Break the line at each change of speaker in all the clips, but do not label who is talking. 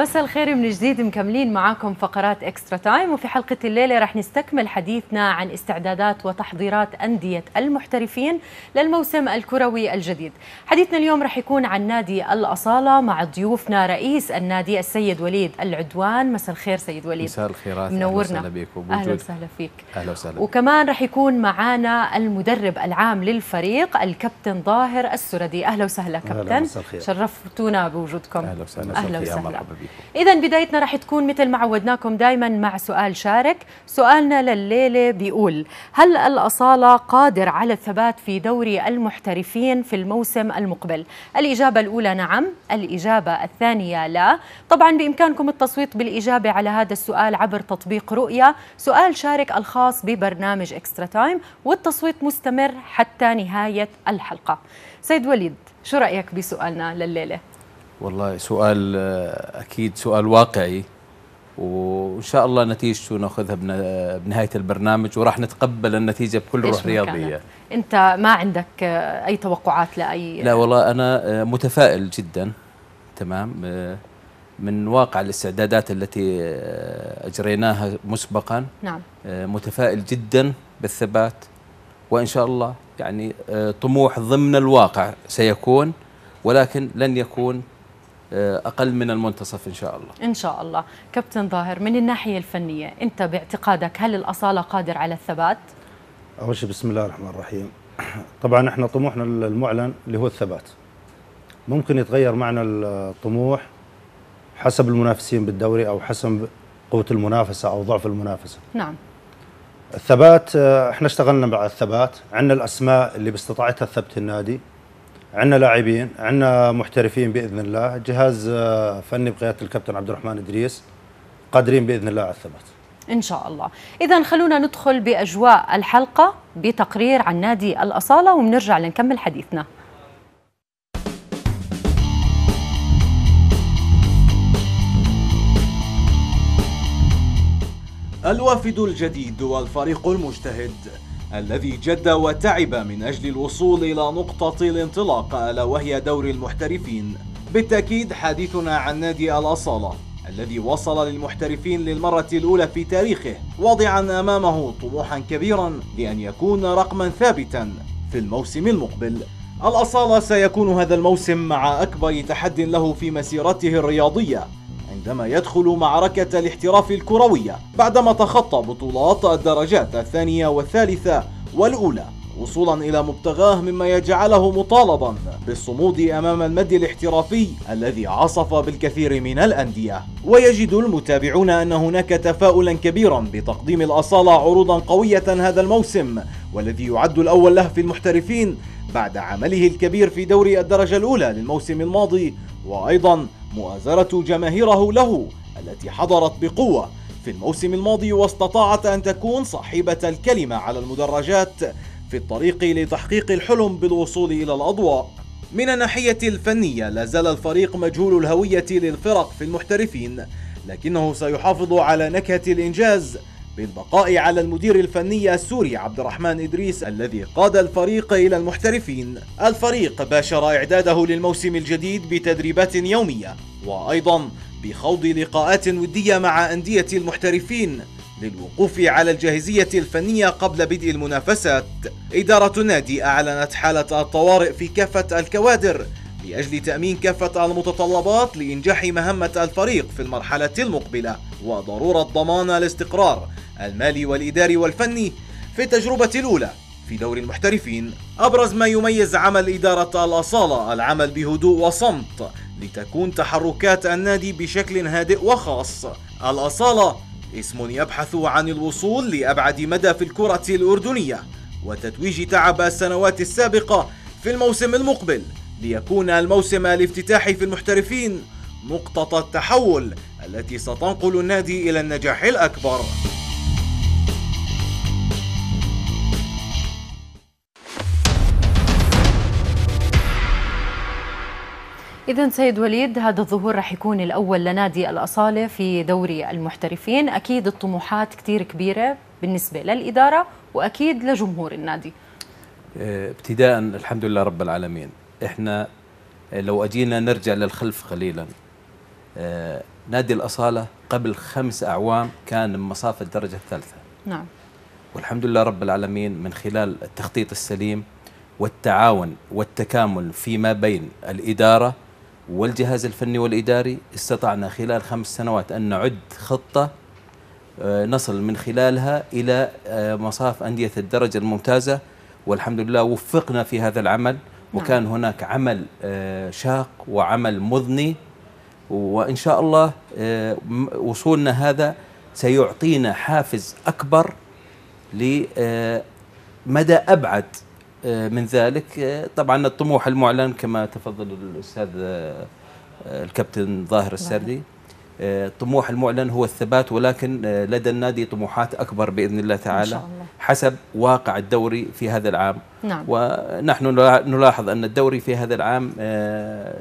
مساء الخير من جديد مكملين معاكم فقرات اكسترا تايم وفي حلقه الليله رح نستكمل حديثنا عن استعدادات وتحضيرات انديه المحترفين للموسم الكروي الجديد. حديثنا اليوم رح يكون عن نادي الاصاله مع ضيوفنا رئيس النادي السيد وليد العدوان، مساء الخير سيد وليد. مساء
الخيرات منورنا اهلا بك اهلا وسهلا
فيك. اهلا وسهلا. وكمان رح يكون معانا المدرب العام للفريق الكابتن ظاهر السردي، اهلا وسهلا كابتن. أهلا وسهلا الخير. شرفتونا بوجودكم. اهلا وسهلا. اهلا وسهلا. إذا بدايتنا رح تكون مثل ما عودناكم دائما مع سؤال شارك، سؤالنا لليلة بيقول: هل الأصالة قادر على الثبات في دوري المحترفين في الموسم المقبل؟ الإجابة الأولى نعم، الإجابة الثانية لا، طبعا بإمكانكم التصويت بالإجابة على هذا السؤال عبر تطبيق رؤية، سؤال شارك الخاص ببرنامج إكسترا تايم، والتصويت مستمر حتى نهاية الحلقة. سيد وليد، شو رأيك بسؤالنا لليلة؟
والله سؤال آه، اكيد سؤال واقعي وان شاء الله نتيجته ناخذها آه، بنهايه البرنامج وراح نتقبل النتيجه بكل روح رياضيه
انت ما عندك آه، اي توقعات لاي لا
والله انا متفائل جدا تمام من واقع الاستعدادات التي اجريناها مسبقا نعم متفائل جدا بالثبات وان شاء الله يعني طموح ضمن الواقع سيكون ولكن لن يكون آه، اقل من المنتصف ان شاء الله.
ان شاء الله، كابتن ظاهر من الناحيه الفنيه انت باعتقادك هل الاصاله قادر على الثبات؟
اول شيء بسم الله الرحمن الرحيم. طبعا احنا طموحنا المعلن اللي هو الثبات. ممكن يتغير معنا الطموح حسب المنافسين بالدوري او حسب قوه المنافسه او ضعف المنافسه. نعم. الثبات آه، احنا اشتغلنا مع الثبات، عندنا الاسماء اللي باستطاعتها تثبت النادي. عندنا لاعبين عندنا محترفين باذن الله جهاز آه، فني بقياده الكابتن عبد الرحمن ادريس قادرين باذن الله على الثبات
ان شاء الله اذا خلونا ندخل باجواء الحلقه بتقرير عن نادي الاصاله وبنرجع لنكمل حديثنا
الوافد الجديد والفريق المجتهد الذي جد وتعب من أجل الوصول إلى نقطة الانطلاق ألا وهي دور المحترفين بالتأكيد حديثنا عن نادي الأصالة الذي وصل للمحترفين للمرة الأولى في تاريخه واضعا أمامه طموحا كبيرا لأن يكون رقما ثابتا في الموسم المقبل الأصالة سيكون هذا الموسم مع أكبر تحد له في مسيرته الرياضية عندما يدخل معركة الاحتراف الكروية بعدما تخطى بطولات الدرجات الثانية والثالثة والأولى وصولا إلى مبتغاه مما يجعله مطالبا بالصمود أمام المد الاحترافي الذي عصف بالكثير من الأندية ويجد المتابعون أن هناك تفاؤلا كبيرا بتقديم الأصالة عروضا قوية هذا الموسم والذي يعد الأول له في المحترفين بعد عمله الكبير في دوري الدرجة الأولى للموسم الماضي وأيضا مؤازرة جماهيره له التي حضرت بقوة في الموسم الماضي واستطاعت أن تكون صاحبة الكلمة على المدرجات في الطريق لتحقيق الحلم بالوصول إلى الأضواء من الناحية الفنية لا زال الفريق مجهول الهوية للفرق في المحترفين لكنه سيحافظ على نكهة الإنجاز بالبقاء على المدير الفني السوري عبد الرحمن إدريس الذي قاد الفريق إلى المحترفين الفريق باشر إعداده للموسم الجديد بتدريبات يومية وأيضا بخوض لقاءات ودية مع أندية المحترفين للوقوف على الجاهزية الفنية قبل بدء المنافسات إدارة النادي أعلنت حالة الطوارئ في كافة الكوادر لأجل تأمين كافة المتطلبات لإنجاح مهمة الفريق في المرحلة المقبلة وضرورة ضمان الاستقرار المالي والإداري والفني في التجربة الأولى في دور المحترفين أبرز ما يميز عمل إدارة الأصالة العمل بهدوء وصمت لتكون تحركات النادي بشكل هادئ وخاص الأصالة اسم يبحث عن الوصول لأبعد مدى في الكرة الأردنية وتتويج تعب السنوات السابقة في الموسم المقبل ليكون الموسم الافتتاحي في المحترفين نقطة التحول التي ستنقل النادي إلى النجاح الأكبر
إذا سيد وليد هذا الظهور راح يكون الأول لنادي الأصالة في دوري المحترفين أكيد الطموحات كتير كبيرة بالنسبة للإدارة وأكيد لجمهور النادي
آه، ابتداء الحمد لله رب العالمين إحنا آه، لو أجينا نرجع للخلف قليلا آه، نادي الأصالة قبل خمس أعوام كان من مصاف الدرجة الثالثة نعم والحمد لله رب العالمين من خلال التخطيط السليم والتعاون والتكامل فيما بين الإدارة والجهاز الفني والإداري استطعنا خلال خمس سنوات أن نعد خطة آه، نصل من خلالها إلى آه، مصاف أندية الدرجة الممتازة والحمد لله وفقنا في هذا العمل نعم. وكان هناك عمل آه، شاق وعمل مضني وإن شاء الله وصولنا هذا سيعطينا حافز أكبر لمدى أبعد آه، من ذلك آه، طبعا الطموح المعلن كما تفضل الاستاذ آه، الكابتن ظاهر السردي الطموح المعلن هو الثبات ولكن لدى النادي طموحات اكبر باذن الله تعالى الله. حسب واقع الدوري في هذا العام نعم. ونحن نلاحظ ان الدوري في هذا العام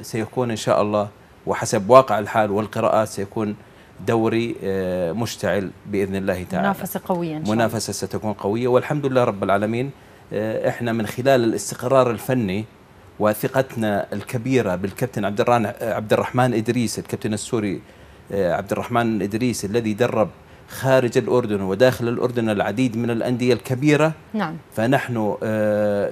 سيكون ان شاء الله وحسب واقع الحال والقراءات سيكون دوري مشتعل باذن الله تعالى
منافسه قويه إن شاء الله. منافسه
ستكون قويه والحمد لله رب العالمين آه، احنا من خلال الاستقرار الفني وثقتنا الكبيره بالكابتن عبد آه، عبد الرحمن ادريس الكابتن السوري آه، عبد الرحمن ادريس الذي درب خارج الأردن وداخل الأردن العديد من الأندية الكبيرة نعم. فنحن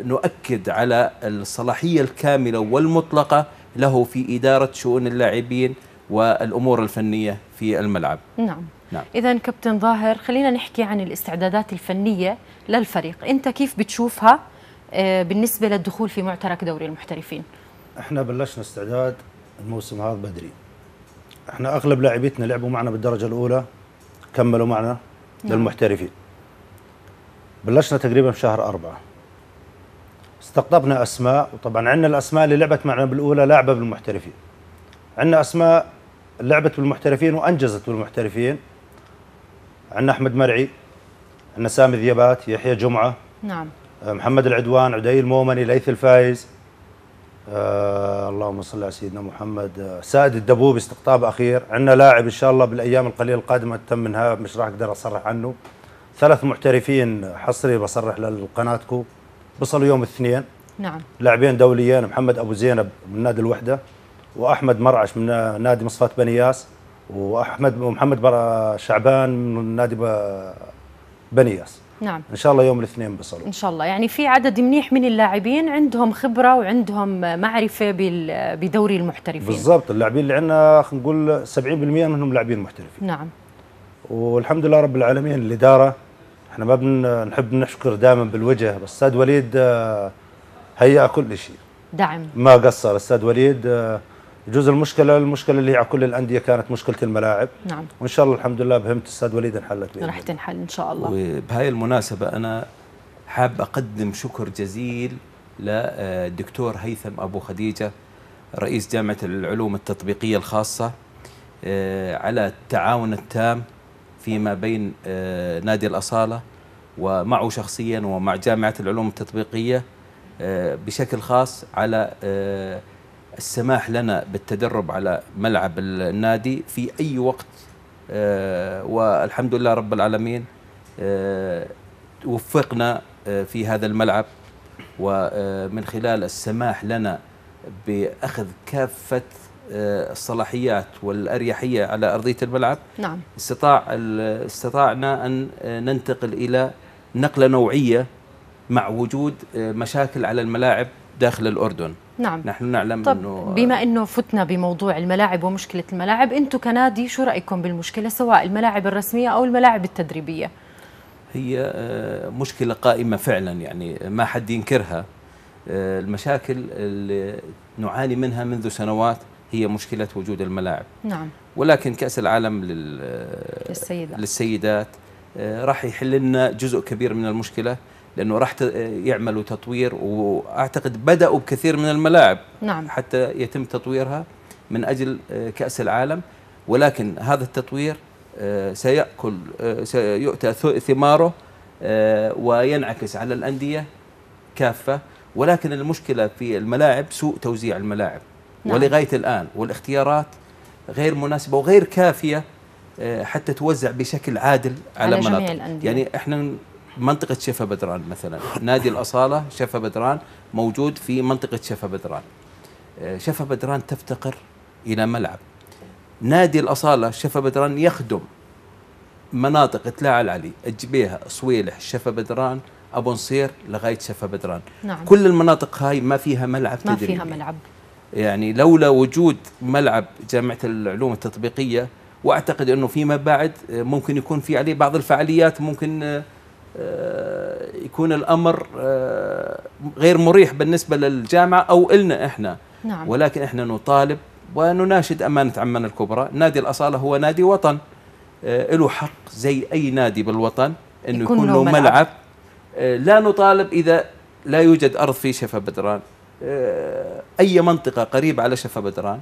نؤكد على الصلاحية الكاملة والمطلقة له في إدارة شؤون اللاعبين والأمور الفنية في الملعب نعم نعم.
إذا كابتن ظاهر خلينا نحكي عن الاستعدادات الفنية للفريق أنت كيف بتشوفها آه، بالنسبة للدخول في معترك دوري المحترفين
احنا بلشنا استعداد الموسم هذا بدري احنا اغلب لاعبيتنا لعبوا معنا بالدرجه الاولى كملوا معنا نعم. للمحترفين بلشنا تقريبا في شهر أربعة استقطبنا أسماء وطبعا عندنا الأسماء اللي لعبت معنا بالأولى لاعبة بالمحترفين عندنا أسماء لعبت بالمحترفين وأنجزت بالمحترفين عندنا احمد مرعي عندنا سامي ذيابات يحيى جمعه نعم آه، محمد العدوان عدي المومني ليث الفايز آه اللهم صل على سيدنا محمد آه سائد الدبوب استقطاب اخير عندنا لاعب ان شاء الله بالايام القليله القادمه تم منها مش راح اقدر اصرح عنه ثلاث محترفين حصري بصرح لقناتكم وصلوا يوم الاثنين نعم لاعبين دوليين محمد ابو زينب من نادي الوحده واحمد مرعش من نادي مصفات بنياس واحمد ومحمد برا شعبان من نادي بنياس نعم ان شاء الله يوم الاثنين بيصلوا ان
شاء الله يعني في عدد منيح من اللاعبين عندهم خبره وعندهم معرفه بدوري المحترفين بالضبط
اللاعبين اللي عندنا خلينا نقول 70% منهم لاعبين محترفين نعم والحمد لله رب العالمين الاداره احنا ما بنحب نشكر دائما بالوجه بس استاذ وليد آه، هيأ كل شيء دعم ما قصر استاذ وليد آه، جزء المشكله المشكله اللي هي على كل الانديه كانت مشكله الملاعب نعم وان شاء الله الحمد لله بهمه الاستاذ وليد انحلت باذن راح
تنحل ان شاء الله
وبهاي المناسبه انا حاب اقدم شكر جزيل
للدكتور آه، هيثم ابو خديجه رئيس جامعه العلوم التطبيقيه الخاصه آه، على التعاون التام فيما بين آه، نادي الاصاله ومعه شخصيا ومع جامعه العلوم التطبيقيه بشكل خاص على السماح لنا بالتدرب على ملعب النادي في أي وقت آه، والحمد لله رب العالمين آه، وفقنا آه، في هذا الملعب ومن خلال السماح لنا بأخذ كافة الصلاحيات والأريحية على أرضية الملعب نعم استطاع استطعنا أن ننتقل إلى نقلة نوعية مع وجود مشاكل على الملاعب داخل الأردن نعم نحن نعلم طب انه
بما انه فتنا بموضوع الملاعب ومشكله الملاعب انتم كنادي شو رايكم بالمشكله سواء الملاعب الرسميه او الملاعب التدريبيه
هي آه، مشكله قائمه فعلا يعني ما حد ينكرها آه، المشاكل اللي نعاني منها منذ سنوات هي مشكله وجود الملاعب نعم ولكن كاس العالم لل... للسيدات للسيدات آه، راح يحل لنا جزء كبير من المشكله لانه راح يعملوا تطوير واعتقد بداوا بكثير من الملاعب نعم. حتى يتم تطويرها من اجل آه، كاس العالم ولكن هذا التطوير آه، سيأكل آه، سيؤتى ثماره وينعكس على الأندية كافة ولكن المشكلة في الملاعب سوء توزيع الملاعب نعم. ولغاية الآن والاختيارات غير مناسبة وغير كافية حتى توزع بشكل عادل على, على الأندية. يعني احنا منطقه شفا بدران مثلا نادي الاصاله شفا بدران موجود في منطقه شفا بدران آه، شفا بدران تفتقر الى ملعب نادي الاصاله شفا بدران يخدم مناطق تلاعل العلي الجبيهه صويلح شفا بدران ابو نصير لغايه شفا بدران نعم. كل المناطق هاي ما فيها ملعب ما تدريبي. فيها ملعب يعني لولا وجود ملعب جامعه العلوم التطبيقيه واعتقد انه فيما بعد آه، ممكن يكون في عليه بعض الفعاليات ممكن آه، آه، يكون الامر آه، غير مريح بالنسبه للجامعه او النا احنا نعم. ولكن احنا نطالب ونناشد امانه عمان الكبرى نادي الاصاله هو نادي وطن آه، له حق زي اي نادي بالوطن انه يكون, يكون له ملعب, ملعب. لا نطالب اذا لا يوجد ارض في شفا بدران اي منطقه قريبه على شفا بدران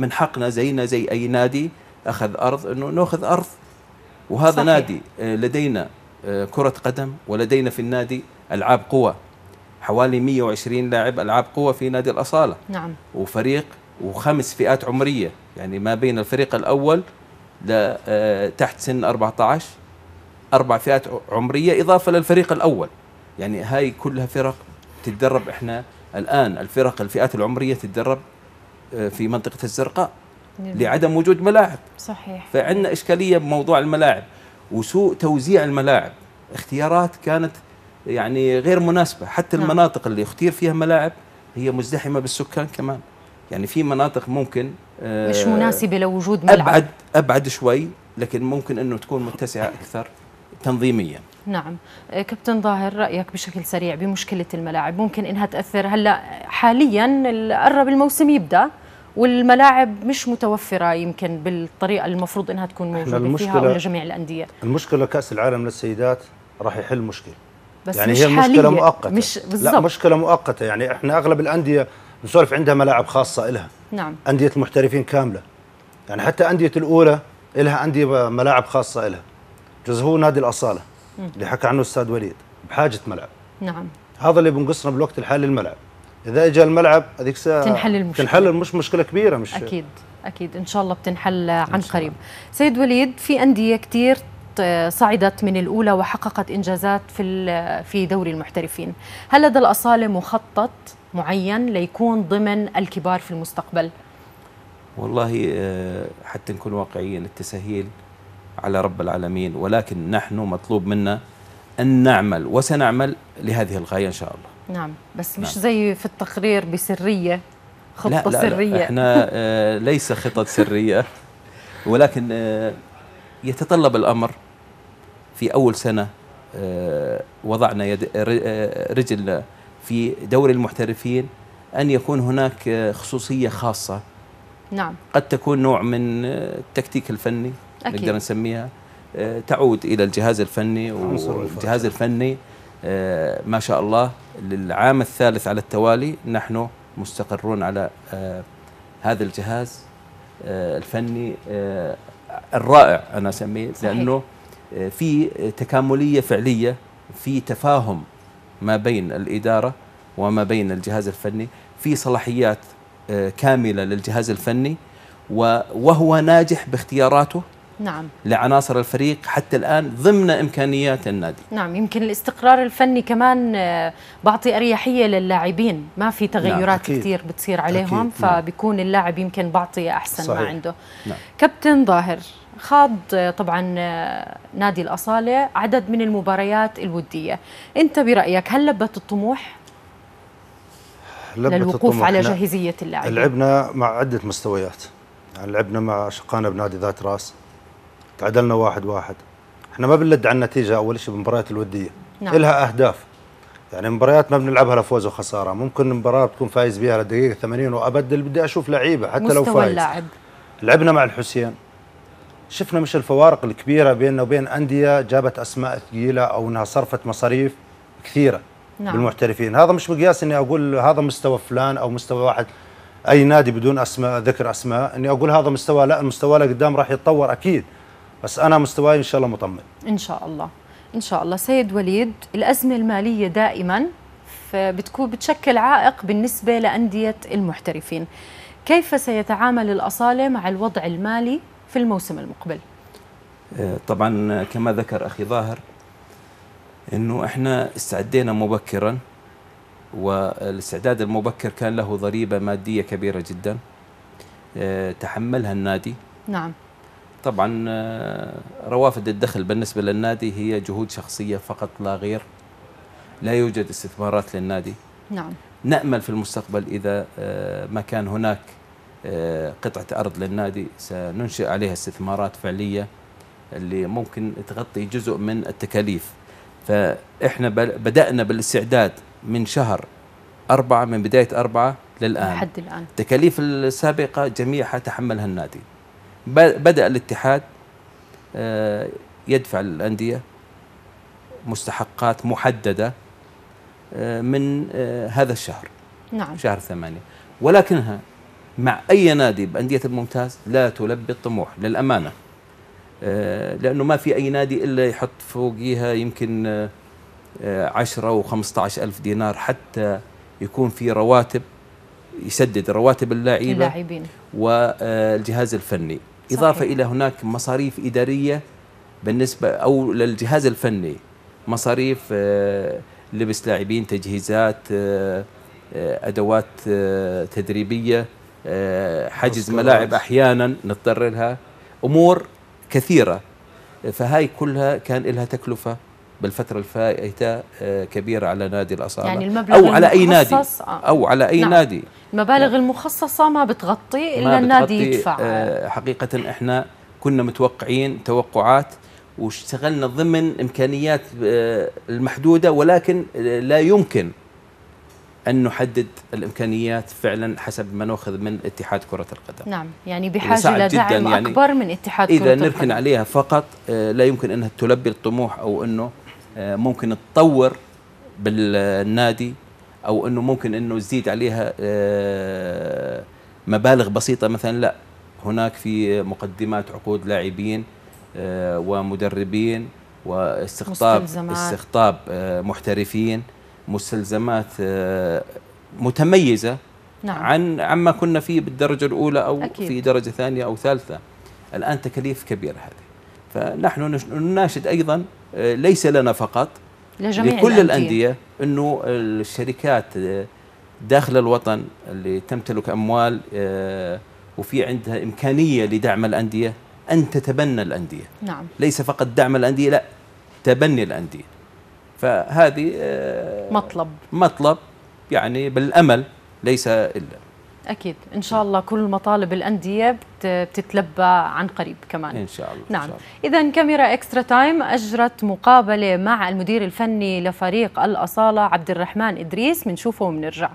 من حقنا زينا زي اي نادي اخذ ارض انه ناخذ ارض وهذا صحيح. نادي لدينا آه، كرة قدم ولدينا في النادي ألعاب قوى حوالي 120 لاعب ألعاب قوى في نادي الأصالة نعم وفريق وخمس فئات عمرية يعني ما بين الفريق الأول آه، تحت سن 14 أربع فئات عمرية إضافة للفريق الأول يعني هاي كلها فرق تتدرب إحنا الآن الفرق الفئات العمرية تتدرب آه، في منطقة الزرقاء لعدم وجود ملاعب صحيح فعندنا إشكالية بموضوع الملاعب وسوء توزيع الملاعب اختيارات كانت يعني غير مناسبة حتى نعم. المناطق اللي اختير فيها ملاعب هي مزدحمة بالسكان كمان يعني في مناطق ممكن آه، مش مناسبة لوجود ملعب أبعد أبعد شوي لكن ممكن أنه تكون متسعة أكثر تنظيميا
نعم آه، كابتن ظاهر رأيك بشكل سريع بمشكلة الملاعب ممكن إنها تأثر هلأ حاليا قرب الموسم يبدأ والملاعب مش متوفره يمكن بالطريقه المفروض انها تكون موجوده فيها او لجميع الانديه
المشكله كاس العالم للسيدات راح يحل مشكله بس يعني مش هي مشكله مؤقته مش لا مشكله مؤقته يعني احنا اغلب الانديه بنسولف عندها ملاعب خاصه لها نعم انديه المحترفين كامله يعني حتى انديه الاولى لها انديه ملاعب خاصه لها جزء هو نادي الاصاله م. اللي حكى عنه الاستاذ وليد بحاجه ملعب نعم هذا اللي بنقصنا بالوقت الحالي الملعب اذا اجى الملعب هذيك الساعه تنحل المشكله تنحل مش مشكله كبيره مش اكيد
اكيد ان شاء الله بتنحل عن قريب سيد وليد في انديه كثير صعدت من الاولى وحققت انجازات في في دوري المحترفين هل لدى الاصاله مخطط معين ليكون ضمن الكبار في المستقبل
والله آه، حتى نكون واقعيين التسهيل على رب العالمين ولكن نحن مطلوب منا ان نعمل وسنعمل لهذه الغايه ان شاء الله
نعم بس مش نعم. زي في التقرير بسرية خطة لا لا سرية لا
احنا آه، ليس خطط سرية ولكن آه، يتطلب الأمر في أول سنة آه، وضعنا يد رجلنا في دوري المحترفين أن يكون هناك خصوصية خاصة نعم قد تكون نوع من التكتيك الفني أكيد. نقدر نسميها تعود إلى الجهاز الفني والجهاز الفني آه، ما شاء الله للعام الثالث على التوالي نحن مستقرون على آه، هذا الجهاز آه، الفني الرائع انا اسميه لانه في تكامليه فعليه في تفاهم ما بين الاداره وما بين الجهاز الفني في صلاحيات كامله للجهاز الفني وهو ناجح باختياراته نعم لعناصر الفريق حتى الآن ضمن إمكانيات النادي
نعم يمكن الاستقرار الفني كمان آه، بعطي أريحية للاعبين ما في نعم، تغيرات نعم. كثير بتصير عليهم أكيد. نعم. فبيكون اللاعب يمكن بعطي أحسن صحيح. ما عنده نعم. كابتن ظاهر خاض آه، طبعا آه، نادي الأصالة عدد من المباريات الودية أنت برأيك هل لبت الطموح؟
لبت للوقوف الطموح. على جاهزية اللاعبين لعبنا مع عدة مستويات يعني لعبنا مع أشقائنا بنادي ذات راس تعادلنا واحد واحد احنا ما بنلد على النتيجه اول شيء بالمباريات الوديه نعم. لها اهداف يعني مباريات ما بنلعبها لفوز وخساره ممكن مباراه تكون فايز بها للدقيقه 80 وابدل بدي اشوف لعيبه حتى لو فايز اللاعب لعبنا مع الحسين شفنا مش الفوارق الكبيره بيننا وبين انديه جابت اسماء ثقيله او انها صرفت مصاريف كثيره نعم. بالمحترفين هذا مش مقياس اني اقول هذا مستوى فلان او مستوى واحد اي نادي بدون اسماء ذكر اسماء اني اقول هذا مستوى لا المستوى لقدام قدام راح يتطور اكيد بس انا مستواي ان شاء الله مطمن
ان شاء الله ان شاء الله سيد وليد الازمه الماليه دائما بتكون بتشكل عائق بالنسبه لانديه المحترفين كيف سيتعامل الاصاله مع الوضع المالي في الموسم المقبل
آه، طبعا كما ذكر اخي ظاهر انه احنا استعدينا مبكرا والاستعداد المبكر كان له ضريبه ماديه كبيره جدا آه، تحملها النادي نعم طبعا آه، روافد الدخل بالنسبة للنادي هي جهود شخصية فقط لا غير لا يوجد استثمارات للنادي نعم نأمل في المستقبل إذا آه، ما كان هناك آه، قطعة أرض للنادي سننشئ عليها استثمارات فعلية اللي ممكن تغطي جزء من التكاليف فإحنا بدأنا بالاستعداد من شهر أربعة من بداية أربعة للآن لحد الآن التكاليف السابقة جميعها تحملها النادي بدأ الاتحاد آه، يدفع للأندية مستحقات محددة آه، من آه، هذا الشهر نعم شهر ثمانية ولكنها مع أي نادي بأندية الممتاز لا تلبي الطموح للأمانة لأنه ما في أي نادي إلا يحط فوقيها يمكن عشرة و15 ألف دينار حتى يكون في رواتب يسدد رواتب اللاعبين والجهاز الفني إضافة صحيح. إلى هناك مصاريف إدارية بالنسبة أو للجهاز الفني مصاريف آه، لبس لاعبين تجهيزات آه، آه، أدوات تدريبية حجز ملاعب أحيانا نضطر لها أمور كثيرة فهاي كلها كان لها تكلفة بالفترة الفائتة آه، كبيرة على نادي الأصالة يعني المبلغ أو على أي نادي آه. أو على أي نعم. نادي
المبالغ نعم. المخصصة ما بتغطي إلا ما النادي بتغطي يدفع
آه، حقيقة إحنا كنا متوقعين توقعات واشتغلنا ضمن إمكانيات المحدودة ولكن لا يمكن أن نحدد الإمكانيات فعلا حسب ما نأخذ من اتحاد كرة القدم
نعم يعني بحاجة إلى يعني أكبر من اتحاد كرة القدم إذا نركن
عليها فقط لا يمكن أنها تلبي الطموح أو أنه آه، ممكن تطور بالنادي او انه ممكن انه تزيد عليها آه، مبالغ بسيطه مثلا لا هناك في مقدمات عقود لاعبين آه، ومدربين واستقطاب استقطاب محترفين مستلزمات متميزه نعم. عن عما كنا فيه بالدرجه الاولى او أكيد. في درجه ثانيه او ثالثه الان تكاليف كبيره هذه فنحن نناشد ايضا آه، ليس لنا فقط لجميع لكل الأندية, الأندية أنه الشركات آه، داخل الوطن اللي تمتلك أموال آه، وفي عندها إمكانية لدعم الأندية أن تتبنى الأندية نعم. ليس فقط دعم الأندية لا تبني الأندية فهذه مطلب مطلب يعني بالأمل ليس إلا
اكيد ان شاء الله كل مطالب الانديه بتتلبى عن قريب كمان ان شاء الله نعم اذا كاميرا اكسترا تايم اجرت مقابله مع المدير الفني لفريق الاصاله عبد الرحمن ادريس بنشوفه وبنرجع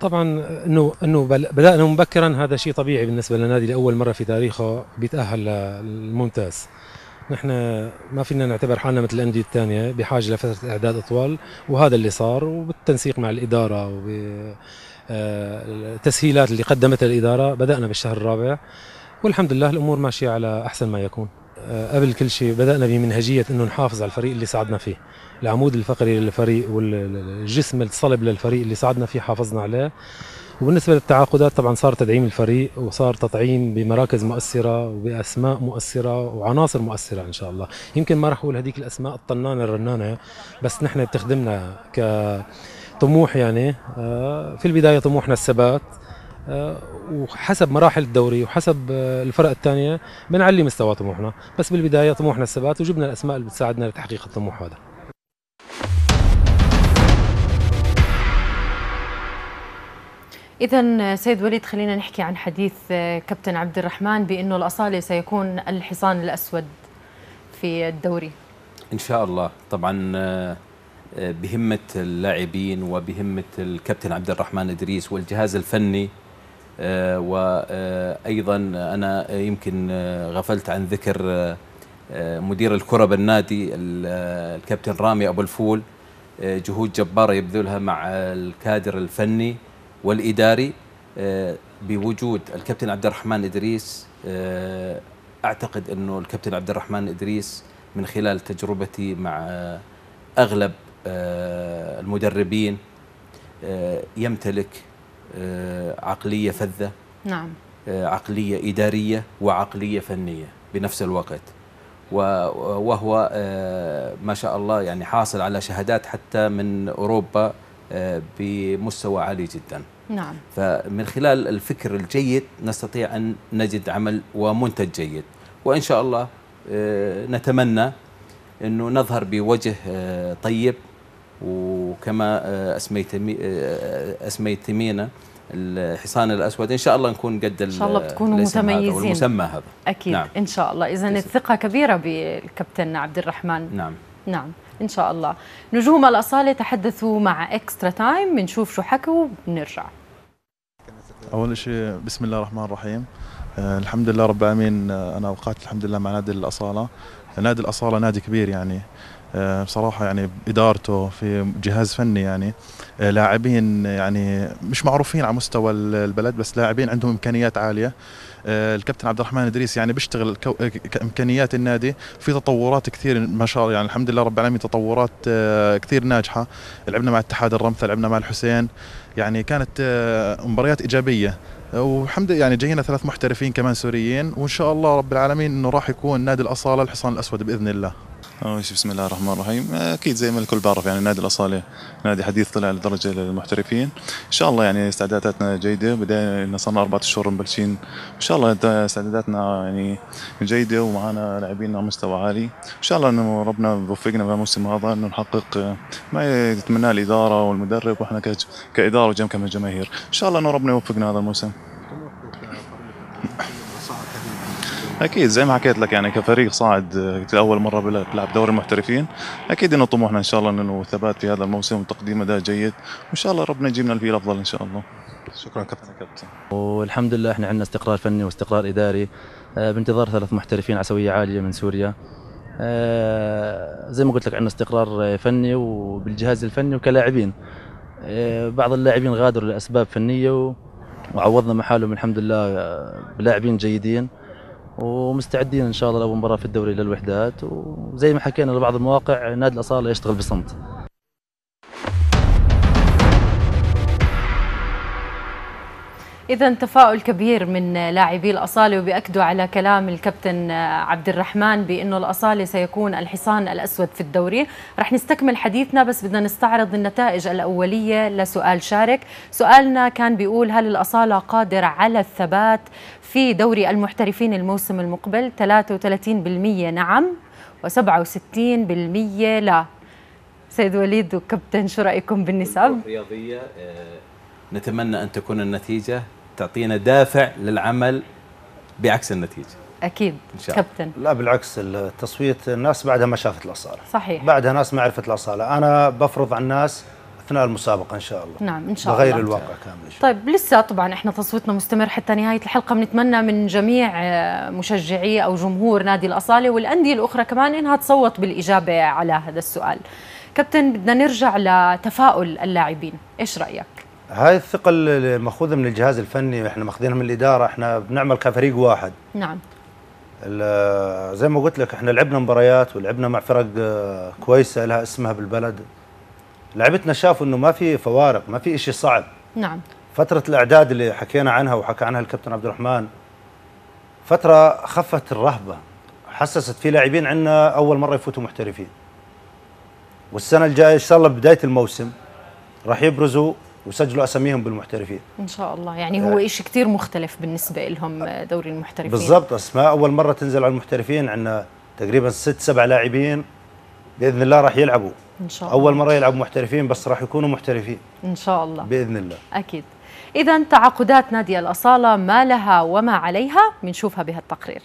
طبعا انه انه بدانا مبكرا هذا شيء طبيعي بالنسبه للنادي لاول مره في تاريخه بيتاهل للممتاز نحن ما فينا نعتبر حالنا مثل الانديه الثانيه بحاجه لفتره اعداد اطول وهذا اللي صار وبالتنسيق مع الاداره وب التسهيلات اللي قدمتها الإدارة بدأنا بالشهر الرابع والحمد لله الأمور ماشية على أحسن ما يكون آه، قبل كل شيء بدأنا بمنهجية أنه نحافظ على الفريق اللي ساعدنا فيه العمود الفقري للفريق والجسم الصلب للفريق اللي ساعدنا فيه حافظنا عليه وبالنسبة للتعاقدات طبعا صار تدعيم الفريق وصار تطعيم بمراكز مؤثرة وبأسماء مؤثرة وعناصر مؤثرة إن شاء الله يمكن ما راح أقول هذيك الأسماء الطنانة الرنانة بس نحن بتخدمنا ك طموح يعني آه، في البداية طموحنا الثبات آه، وحسب مراحل الدوري وحسب آه، الفرق الثانية بنعلي مستوى طموحنا بس بالبداية طموحنا الثبات وجبنا الأسماء اللي بتساعدنا لتحقيق الطموح هذا
إذا سيد وليد خلينا نحكي عن حديث كابتن عبد الرحمن بأنه الأصالة سيكون الحصان الأسود في الدوري
إن شاء الله طبعا بهمة اللاعبين وبهمة الكابتن عبد الرحمن إدريس والجهاز الفني آه، وأيضا آه، أنا يمكن آه، غفلت عن ذكر مدير الكرة بالنادي الكابتن رامي أبو الفول جهود جبارة يبذلها مع الكادر الفني والإداري بوجود الكابتن عبد الرحمن إدريس أعتقد أنه الكابتن عبد الرحمن إدريس من خلال تجربتي مع أغلب آه، المدربين آه، يمتلك آه، عقلية فذة نعم عقلية إدارية وعقلية فنية بنفس الوقت وهو ما شاء الله يعني حاصل على شهادات حتى من أوروبا بمستوى عالي جدا نعم فمن خلال الفكر الجيد نستطيع أن نجد عمل ومنتج جيد وإن شاء الله نتمنى أنه نظهر بوجه طيب وكما آه، أسميت آه، آه، أسميتمينا الحصان الاسود ان شاء الله نكون قد ان شاء الله بتكونوا متميزين هذا المسمى هذا
اكيد نعم. ان شاء الله اذا الثقه كبيره بالكابتن عبد الرحمن نعم نعم ان شاء الله نجوم الاصاله تحدثوا مع اكسترا تايم بنشوف شو حكوا وبنرجع
اول شيء بسم الله الرحمن الرحيم أه الحمد لله رب العالمين انا وقعت الحمد لله مع نادي الاصاله نادي الاصاله نادي كبير يعني آه، بصراحه يعني ادارته في جهاز فني يعني آه، لاعبين يعني مش معروفين على مستوى البلد بس لاعبين عندهم امكانيات عاليه آه، الكابتن عبد الرحمن ادريس يعني بيشتغل كامكانيات النادي في تطورات كثير ما شاء الله يعني الحمد لله رب العالمين تطورات كثير ناجحه لعبنا مع اتحاد الرمثا لعبنا مع الحسين يعني كانت مباريات ايجابيه والحمد لله يعني جينا ثلاث محترفين كمان سوريين وان شاء الله رب العالمين انه راح يكون نادي الاصاله الحصان الاسود باذن الله اول شيء بسم الله الرحمن الرحيم اكيد زي ما الكل بعرف يعني نادي الاصاله نادي حديث طلع لدرجه للمحترفين ان شاء الله يعني استعداداتنا جيده بدايه صرنا اربع شهور مبلشين
ان شاء الله استعداداتنا يعني جيده ومعنا لاعبين على مستوى عالي ان شاء الله انه ربنا بوفقنا بالموسم هذا انه نحقق ما يتمناه الاداره والمدرب واحنا كاداره وجم كجماهير ان شاء الله انه ربنا يوفقنا هذا الموسم
اكيد زي ما حكيت لك يعني كفريق صاعد لاول آه، مره
بلعب دوري المحترفين اكيد انه طموحنا ان شاء الله انه ثبات في هذا الموسم وتقديم اداء جيد وان شاء الله ربنا يجيبنا الفيل افضل ان شاء الله شكرا كابتن كابتن والحمد لله احنا عندنا استقرار فني واستقرار اداري آه، بانتظار ثلاث محترفين عسويه عاليه من سوريا آه، زي ما قلت لك عندنا استقرار فني وبالجهاز الفني وكلاعبين بعض اللاعبين غادروا لاسباب فنيه وعوضنا محالهم الحمد لله بلاعبين جيدين ومستعدين ان شاء الله لاول مباراه في الدوري للوحدات وزي ما حكينا لبعض المواقع نادي الاصاله يشتغل بصمت
إذا تفاؤل كبير من لاعبي الأصالة وبيأكدوا على كلام الكابتن عبد الرحمن بأنه الأصالة سيكون الحصان الأسود في الدوري رح نستكمل حديثنا بس بدنا نستعرض النتائج الأولية لسؤال شارك سؤالنا كان بيقول هل الأصالة قادرة على الثبات في دوري المحترفين الموسم المقبل 33% نعم و67% لا سيد وليد وكابتن شو رايكم بالنسب؟ الرياضيه آه،
نتمنى ان تكون النتيجه تعطينا دافع للعمل بعكس النتيجه.
اكيد إن شاء كابتن لا بالعكس التصويت الناس بعدها ما شافت الاصاله صحيح بعدها ناس ما عرفت الاصاله انا بفرض على الناس اثناء المسابقه ان شاء الله نعم ان شاء الله بغير الواقع كامل شو.
طيب لسه طبعا احنا تصويتنا مستمر حتى نهايه الحلقه بنتمنى من جميع آه، مشجعي او جمهور نادي الاصاله والانديه الاخرى كمان انها تصوت بالاجابه على هذا السؤال كابتن بدنا نرجع لتفاؤل اللاعبين ايش رايك
هاي الثقة المأخوذة من الجهاز الفني احنا ماخذينها من الإدارة احنا بنعمل كفريق واحد نعم آه، زي ما قلت لك احنا لعبنا مباريات ولعبنا مع فرق آه، كويسة لها اسمها بالبلد لعبتنا شافوا انه ما في فوارق ما في شيء صعب نعم فتره الاعداد اللي حكينا عنها وحكى عنها الكابتن عبد الرحمن فتره خفت الرهبه حسست في لاعبين عندنا اول مره يفوتوا محترفين والسنه الجايه ان شاء الله بدايه الموسم راح يبرزوا وسجلوا اساميهم بالمحترفين
ان شاء الله يعني, يعني هو آه. شيء كثير مختلف بالنسبه لهم آه، دوري المحترفين بالضبط
اسماء اول مره تنزل على المحترفين عندنا تقريبا ست سبع لاعبين باذن الله راح يلعبوا
ان شاء الله اول مره
يلعبوا محترفين بس راح يكونوا محترفين ان شاء الله باذن الله
اكيد اذا تعاقدات نادي الاصاله ما لها وما عليها بنشوفها بهالتقرير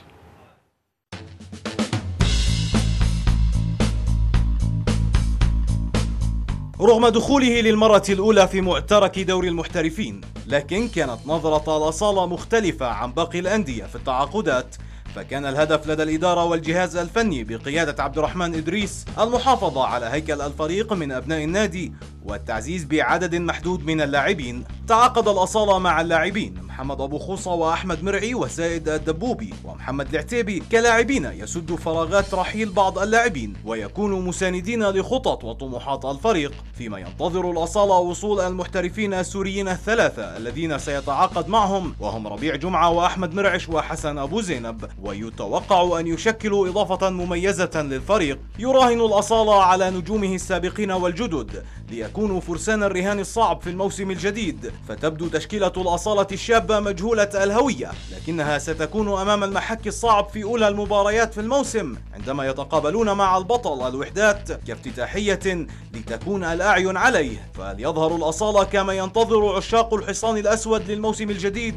رغم دخوله للمرة الأولى في معترك دوري المحترفين لكن كانت نظرة الأصالة مختلفة عن باقي الأندية في التعاقدات فكان الهدف لدى الإدارة والجهاز الفني بقيادة عبد الرحمن إدريس المحافظة على هيكل الفريق من أبناء النادي والتعزيز بعدد محدود من اللاعبين تعاقد الأصالة مع اللاعبين محمد أبو خوصة وأحمد مرعي وزائد الدبوبي ومحمد العتيبي كلاعبين يسد فراغات رحيل بعض اللاعبين ويكونوا مساندين لخطط وطموحات الفريق فيما ينتظر الأصالة وصول المحترفين السوريين الثلاثة الذين سيتعاقد معهم وهم ربيع جمعة وأحمد مرعش وحسن أبو زينب ويتوقع أن يشكلوا إضافة مميزة للفريق يراهن الأصالة على نجومه السابقين والجدد ليكونوا فرسان الرهان الصعب في الموسم الجديد فتبدو تشكيلة الأصالة الشابة مجهولة الهوية لكنها ستكون أمام المحك الصعب في أولى المباريات في الموسم عندما يتقابلون مع البطل الوحدات كافتتاحية لتكون الأعين عليه فليظهر الأصالة كما ينتظر عشاق الحصان الأسود للموسم الجديد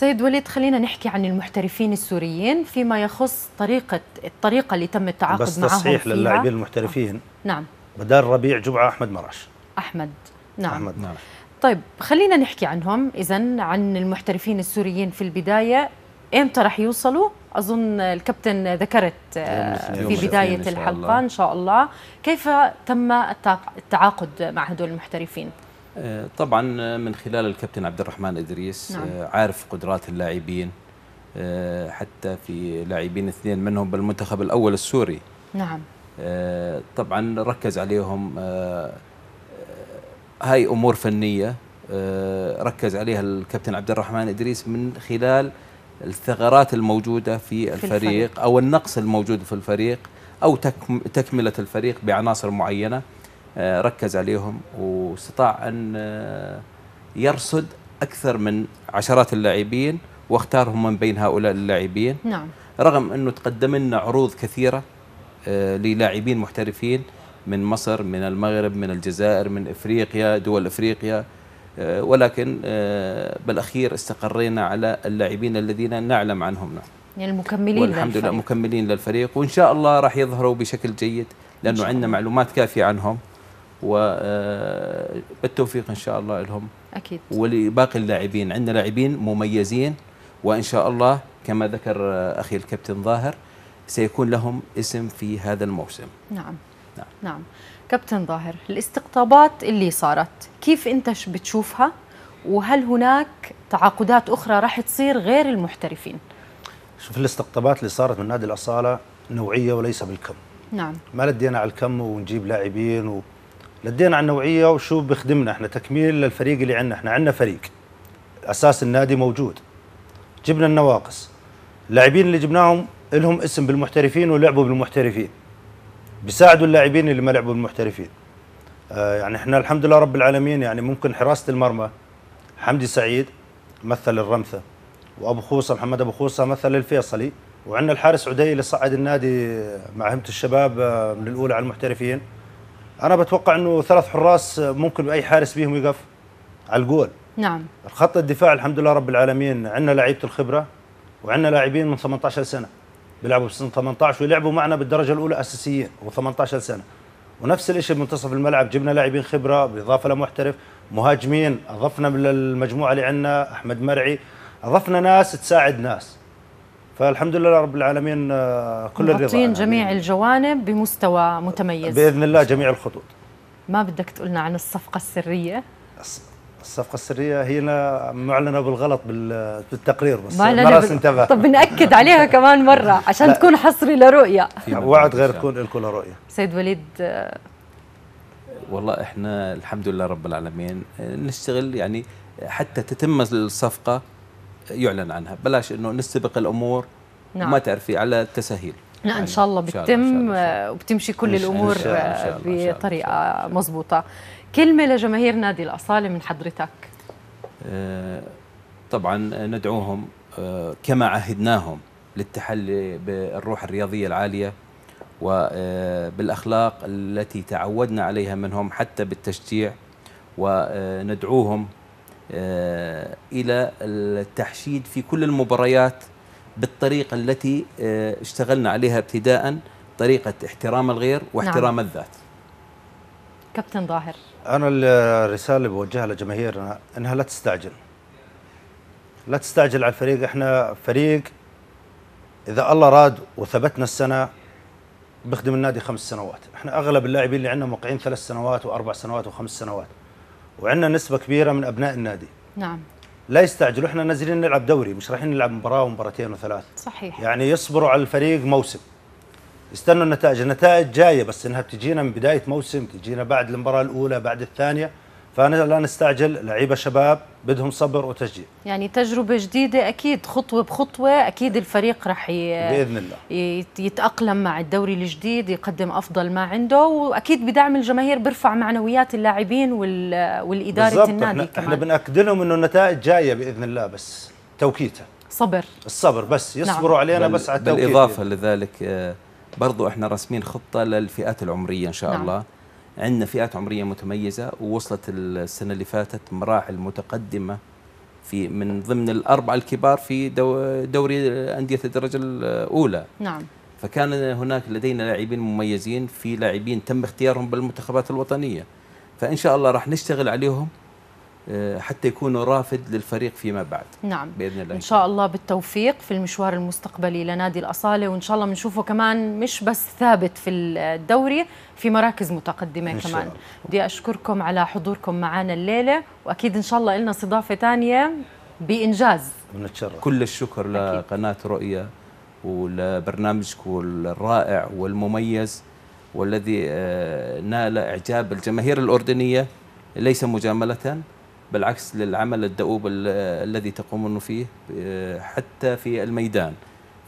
سيد وليد خلينا نحكي عن المحترفين السوريين فيما يخص طريقة الطريقة اللي تم التعاقد معهم بس تصحيح للاعبين
المحترفين آه. نعم بدال ربيع جمعة أحمد مراش
أحمد نعم أحمد نعم طيب خلينا نحكي عنهم إذا عن المحترفين السوريين في البداية إمتى رح يوصلوا أظن الكابتن ذكرت آه، في بداية الحلقة إن شاء الله كيف تم التعاقد مع هدول المحترفين
آه، طبعا آه، من خلال الكابتن عبد الرحمن ادريس نعم. آه، عارف قدرات اللاعبين حتى في لاعبين اثنين منهم بالمنتخب الاول السوري نعم طبعا ركز عليهم هاي امور فنيه ركز عليها الكابتن عبد الرحمن ادريس من خلال الثغرات الموجوده في الفريق, او النقص الموجود في الفريق او تكمله الفريق بعناصر معينه آه، ركز عليهم واستطاع أن آه، يرصد أكثر من عشرات اللاعبين واختارهم من بين هؤلاء اللاعبين نعم. رغم أنه تقدم لنا عروض كثيرة آه، للاعبين محترفين من مصر من المغرب من الجزائر من إفريقيا دول إفريقيا ولكن بالاخير استقرينا على اللاعبين الذين نعلم عنهم نعم
يعني المكملين والحمد لله
مكملين للفريق وان شاء الله راح يظهروا بشكل جيد لانه عندنا معلومات كافيه عنهم والتوفيق آه، ان شاء الله لهم اكيد ولباقي اللاعبين عندنا لاعبين مميزين وان شاء الله كما ذكر اخي الكابتن ظاهر سيكون لهم اسم في هذا الموسم
نعم نعم, نعم. كابتن ظاهر الاستقطابات اللي صارت كيف انت بتشوفها وهل هناك تعاقدات اخرى راح تصير غير المحترفين
شوف الاستقطابات اللي صارت من نادي الاصاله نوعيه وليس بالكم نعم ما لدينا على الكم ونجيب لاعبين و... لدينا على النوعيه وشو بخدمنا احنا تكميل للفريق اللي عندنا احنا عندنا فريق اساس النادي موجود جبنا النواقص اللاعبين اللي جبناهم لهم اسم بالمحترفين ولعبوا بالمحترفين بيساعدوا اللاعبين اللي ما لعبوا بالمحترفين آه يعني احنا الحمد لله رب العالمين يعني ممكن حراسه المرمى حمدي سعيد مثل الرمثه وابو خوصه محمد ابو خوصه مثل الفيصلي وعندنا الحارس عدي اللي صعد النادي مع همه الشباب آه، من الاولى على المحترفين انا بتوقع انه ثلاث حراس ممكن اي حارس بيهم يقف على الجول نعم خط الدفاع الحمد لله رب العالمين عندنا لعيبه الخبره وعندنا لاعبين من 18 سنه بيلعبوا بسن 18 ويلعبوا معنا بالدرجه الاولى اساسيين و18 سنه ونفس الشيء بمنتصف الملعب جبنا لاعبين خبره بالاضافه لمحترف مهاجمين اضفنا للمجموعه اللي عندنا احمد مرعي اضفنا ناس تساعد ناس فالحمد لله رب العالمين آه، كل الرضا يعني جميع
الجوانب بمستوى متميز باذن
الله جميع الخطوط
ما بدك تقولنا عن الصفقه السريه
الصفقه السريه هي معلنه بالغلط بالتقرير بس ما راس انتبه طب
بناكد عليها كمان مره عشان تكون حصري لرؤيا وعد
غير تكون لكم لرؤيا
سيد وليد آه،
والله احنا الحمد لله رب العالمين آه، نشتغل يعني حتى تتم الصفقه يعلن عنها بلاش انه نستبق الامور نعم. وما تعرفي على التسهيل
لا يعني ان شاء الله بتتم وبتمشي كل الامور إن شاء إن بطريقه مضبوطه كلمه لجماهير نادي الاصاله من حضرتك
آه، طبعا ندعوهم آه، كما عهدناهم للتحلي بالروح الرياضيه العاليه وبالاخلاق آه، التي تعودنا عليها منهم حتى بالتشجيع وندعوهم آه، الى التحشيد في كل المباريات بالطريقه التي آه، اشتغلنا عليها ابتداء طريقه احترام الغير واحترام نعم. الذات.
كابتن ظاهر
انا الرساله اللي بوجهها لجماهيرنا انها لا تستعجل. لا تستعجل على الفريق احنا فريق اذا الله راد وثبتنا السنه بخدم النادي خمس سنوات، احنا اغلب اللاعبين اللي عندنا موقعين ثلاث سنوات واربع سنوات وخمس سنوات. وعندنا نسبه كبيره من ابناء النادي نعم لا يستعجلوا احنا نازلين نلعب دوري مش رايحين نلعب مباراه ومباراتين وثلاث صحيح يعني يصبروا على الفريق موسم يستنوا النتائج النتائج جايه بس انها بتجينا من بدايه موسم تجينا بعد المباراه الاولى بعد الثانيه فانا لا نستعجل لعيبه شباب بدهم صبر وتشجيع
يعني تجربه جديده اكيد خطوه بخطوه اكيد الفريق راح ي... باذن الله يتاقلم مع الدوري الجديد يقدم افضل ما عنده واكيد بدعم الجماهير بيرفع معنويات اللاعبين وال... والاداره النادي احنا, كمان.
احنا بناكد لهم انه النتائج جايه باذن الله بس توكيتها صبر الصبر بس نعم. يصبروا نعم. علينا بال... بس على التوكيت بالاضافه
لذلك آه، برضو احنا راسمين خطه للفئات العمريه ان شاء نعم. الله عندنا فئات عمريه متميزه ووصلت السنه اللي فاتت مراحل متقدمه في من ضمن الاربعه الكبار في دوري انديه الدرجه الاولى نعم فكان هناك لدينا لاعبين مميزين في لاعبين تم اختيارهم بالمنتخبات الوطنيه فان شاء الله راح نشتغل عليهم آه، حتى يكون رافد للفريق فيما بعد نعم باذن الله ان
شاء الله بالتوفيق في المشوار المستقبلي لنادي الاصاله وان شاء الله بنشوفه كمان مش بس ثابت في الدوري في مراكز متقدمه إن شاء كمان بدي اشكركم على حضوركم معنا الليله واكيد ان شاء الله لنا استضافه ثانيه بانجاز
بنتشرف كل الشكر لقناه رؤيا ولبرنامجكم الرائع والمميز والذي آه، نال اعجاب الجماهير الاردنيه ليس مجامله بالعكس للعمل الدؤوب الذي تقومون فيه آه، حتى في الميدان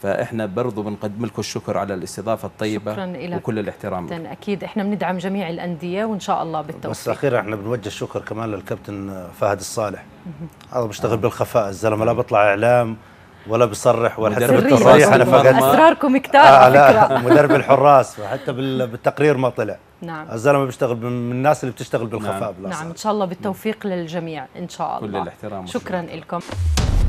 فاحنا برضو بنقدم لكم الشكر على الاستضافه الطيبه شكرا لك وكل الاحترام
اكيد احنا بندعم جميع الانديه وان شاء الله بالتوفيق بس
اخيرا احنا بنوجه الشكر كمان للكابتن فهد الصالح هذا بيشتغل آه. بالخفاء الزلمه لا بيطلع اعلام ولا بيصرح ولا حتى بالتصريح انا فقدت اسراركم كتار آه لا مدرب الحراس وحتى بالتقرير ما طلع نعم الزلمه بيشتغل من الناس اللي بتشتغل بالخفاء نعم, نعم
ان شاء الله بالتوفيق للجميع ان شاء الله كل الاحترام شكرا لكم